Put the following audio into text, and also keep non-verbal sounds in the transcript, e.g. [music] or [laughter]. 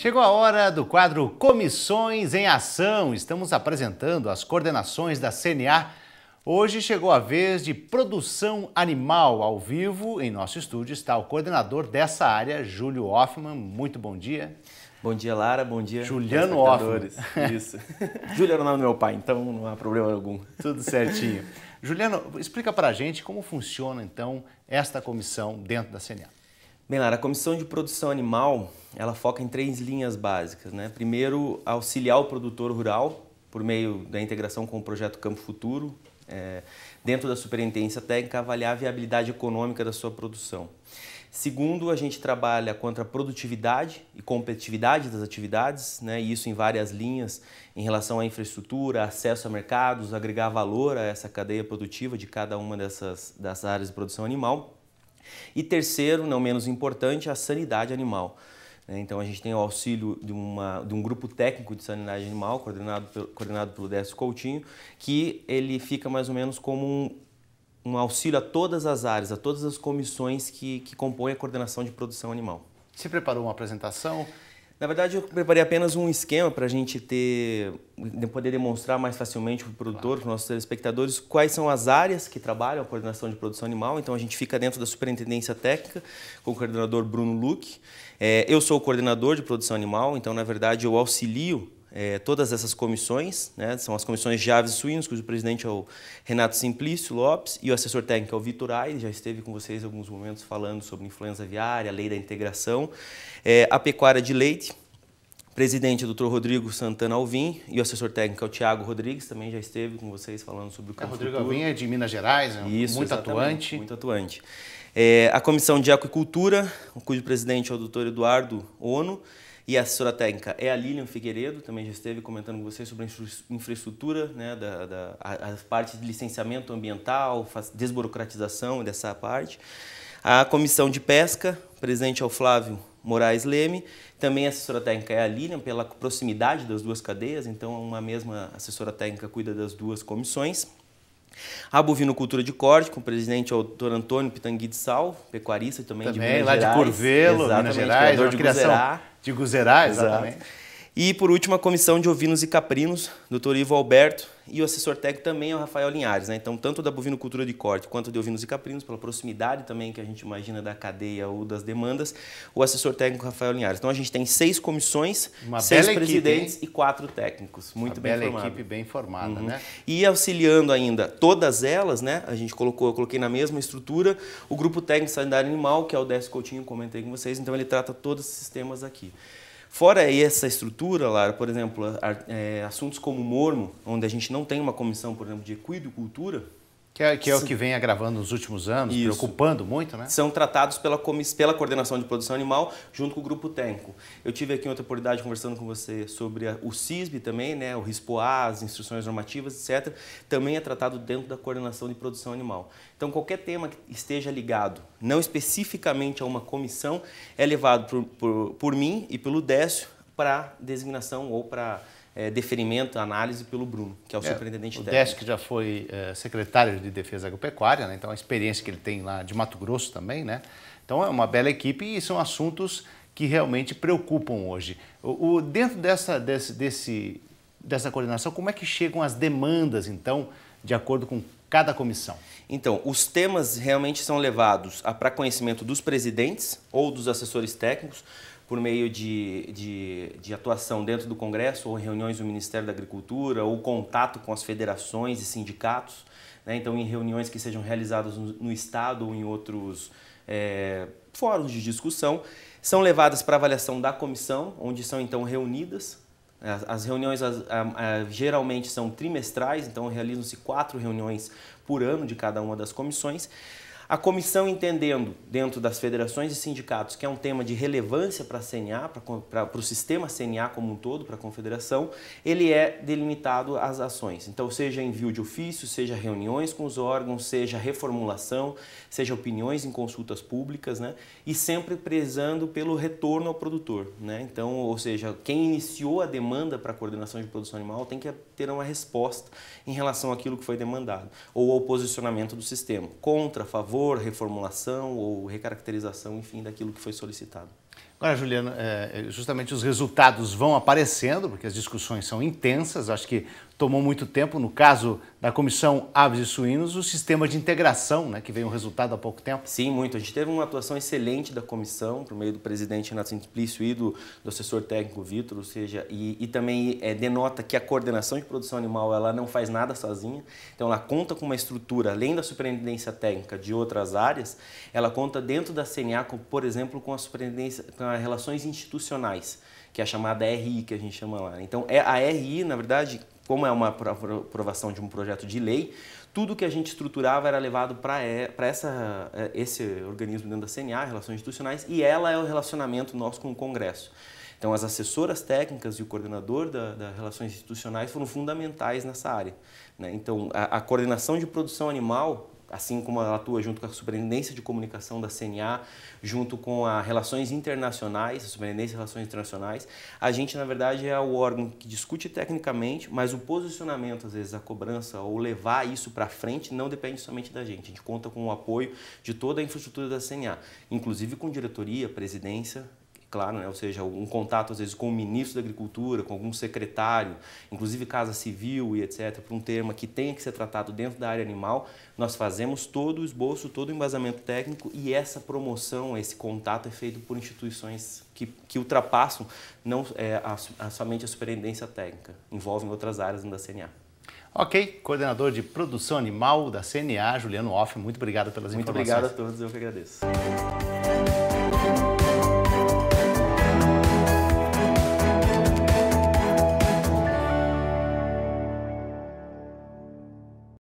Chegou a hora do quadro Comissões em Ação. Estamos apresentando as coordenações da CNA. Hoje chegou a vez de produção animal ao vivo. Em nosso estúdio está o coordenador dessa área, Júlio Hoffman. Muito bom dia. Bom dia, Lara. Bom dia, Juliano Hoffman. Isso. [laughs] Júlio era o nome do meu pai, então não há problema algum. Tudo certinho. Juliano, explica para a gente como funciona, então, esta comissão dentro da CNA. Bem, Lara, a Comissão de Produção Animal, ela foca em três linhas básicas, né? Primeiro, auxiliar o produtor rural por meio da integração com o projeto Campo Futuro, é, dentro da superintendência técnica, avaliar a viabilidade econômica da sua produção. Segundo, a gente trabalha contra a produtividade e competitividade das atividades, né? e isso em várias linhas, em relação à infraestrutura, acesso a mercados, agregar valor a essa cadeia produtiva de cada uma dessas, dessas áreas de produção animal. E terceiro, não menos importante, a sanidade animal. Né? Então a gente tem o auxílio de, uma, de um grupo técnico de sanidade animal, coordenado pelo, coordenado pelo Décio Coutinho, que ele fica mais ou menos como um, um auxílio a todas as áreas, a todas as comissões que, que compõem a coordenação de produção animal. Você preparou uma apresentação? Na verdade, eu preparei apenas um esquema para a gente ter, poder demonstrar mais facilmente para o produtor, para os nossos telespectadores, quais são as áreas que trabalham a coordenação de produção animal. Então, a gente fica dentro da superintendência técnica com o coordenador Bruno Luque. É, eu sou o coordenador de produção animal, então, na verdade, eu auxilio é, todas essas comissões, né? são as comissões de aves e suínos, cujo presidente é o Renato Simplício Lopes e o assessor técnico é o Vitor Aires, já esteve com vocês em alguns momentos falando sobre influenza aviária, a lei da integração, é, a pecuária de leite, presidente é o Dr. Rodrigo Santana Alvim e o assessor técnico é o Tiago Rodrigues, também já esteve com vocês falando sobre o é, campo é, Rodrigo Alvim é de Minas Gerais, é Isso, muito atuante. Muito atuante. É, a comissão de aquicultura, cujo presidente é o Dr. Eduardo Ono, e a assessora técnica é a Lilian Figueiredo, também já esteve comentando com vocês sobre a infraestrutura, né, da, da a, parte de licenciamento ambiental, desburocratização dessa parte. A comissão de pesca, presente ao Flávio Moraes Leme, também a assessora técnica é a Lilian, pela proximidade das duas cadeias, então uma mesma assessora técnica cuida das duas comissões. A bovinocultura de corte, com o presidente é o doutor Antônio Pitangui de Sal, pecuarista também, também de Minas lá Gerais. de Curvelo, Minas Gerais, criador de criação, Guzerá. De Guzerá, exatamente. Exato. E por último, a comissão de ovinos e caprinos, doutor Ivo Alberto, e o assessor técnico também é o Rafael Linhares. Né? Então, tanto da bovinocultura de corte quanto de ovinos e caprinos, pela proximidade também que a gente imagina da cadeia ou das demandas, o assessor técnico Rafael Linhares. Então, a gente tem seis comissões, Uma seis presidentes equipe, e quatro técnicos. Muito Uma bem bela equipe bem formada, uhum. né? E auxiliando ainda todas elas, né? a gente colocou, eu coloquei na mesma estrutura, o grupo técnico de sanidade animal, que é o Décio Coutinho, comentei com vocês, então ele trata todos os sistemas aqui. Fora essa estrutura, Lara, por exemplo, é, assuntos como o mormo, onde a gente não tem uma comissão, por exemplo, de equidocultura, que é, que é o que vem agravando nos últimos anos, Isso. preocupando muito, né? São tratados pela, pela coordenação de produção animal junto com o grupo técnico. Eu tive aqui outra oportunidade conversando com você sobre a, o CISB também, né? O RISPOA, as instruções normativas, etc. Também é tratado dentro da coordenação de produção animal. Então, qualquer tema que esteja ligado, não especificamente a uma comissão, é levado por, por, por mim e pelo Décio para designação ou para é, deferimento, análise pelo Bruno, que é o é, superintendente o técnico. O Desk já foi é, secretário de Defesa Agropecuária, né? então a experiência que ele tem lá de Mato Grosso também, né? Então é uma bela equipe e são assuntos que realmente preocupam hoje. O, o dentro dessa, desse, desse, dessa coordenação, como é que chegam as demandas, então, de acordo com cada comissão? Então, os temas realmente são levados para conhecimento dos presidentes ou dos assessores técnicos, por meio de, de, de, atuação dentro do Congresso ou reuniões do Ministério da Agricultura ou contato com as federações e sindicatos, né? então em reuniões que sejam realizadas no, no Estado ou em outros é, fóruns de discussão, são levadas para avaliação da comissão, onde são então reunidas. As, as reuniões as, a, a, geralmente são trimestrais, então realizam-se quatro reuniões por ano de cada uma das comissões. A comissão entendendo, dentro das federações e sindicatos, que é um tema de relevância para a CNA, para o sistema CNA como um todo, para a confederação, ele é delimitado às ações. Então, seja envio de ofício, seja reuniões com os órgãos, seja reformulação, seja opiniões em consultas públicas, né? e sempre prezando pelo retorno ao produtor. Né? Então, ou seja, quem iniciou a demanda para a coordenação de produção animal tem que ter uma resposta em relação àquilo que foi demandado, ou ao posicionamento do sistema, contra, a favor, reformulação ou recaracterização, enfim, daquilo que foi solicitado. Agora, Juliana, é, é, justamente os resultados vão aparecendo, porque as discussões são intensas, acho que tomou muito tempo. No caso da Comissão Aves e Suínos, o sistema de integração, né, que veio um resultado há pouco tempo. Sim, muito. A gente teve uma atuação excelente da comissão, por meio do presidente Renato Simplício e do, do assessor técnico Vitor, ou seja, e, e também é, denota que a coordenação de produção animal ela não faz nada sozinha, então ela conta com uma estrutura, além da superintendência técnica de outras áreas, ela conta dentro da CNA, por exemplo, com a superintendência. Com a Relações Institucionais, que é a chamada RI, que a gente chama lá. Né? Então, é a RI, na verdade, como é uma aprovação de um projeto de lei, tudo que a gente estruturava era levado para é, esse organismo dentro da CNA, Relações Institucionais, e ela é o relacionamento nosso com o Congresso. Então, as assessoras técnicas e o coordenador da, da Relações Institucionais foram fundamentais nessa área. Né? Então, a, a coordenação de produção animal assim como ela atua junto com a Superintendência de Comunicação da CNA, junto com a Relações Internacionais, a Superintendência de Relações Internacionais, a gente, na verdade, é o órgão que discute tecnicamente, mas o posicionamento, às vezes, a cobrança ou levar isso para frente não depende somente da gente. A gente conta com o apoio de toda a infraestrutura da CNA, inclusive com diretoria, presidência claro, né? ou seja, um contato às vezes com o ministro da Agricultura, com algum secretário, inclusive Casa Civil e etc., para um tema que tenha que ser tratado dentro da área animal, nós fazemos todo o esboço, todo o embasamento técnico e essa promoção, esse contato é feito por instituições que, que ultrapassam não é, a, a, somente a superintendência técnica, envolvem outras áreas da CNA. Ok, coordenador de produção animal da CNA, Juliano Off, muito obrigado pelas muito informações. Muito obrigado a todos, eu que agradeço.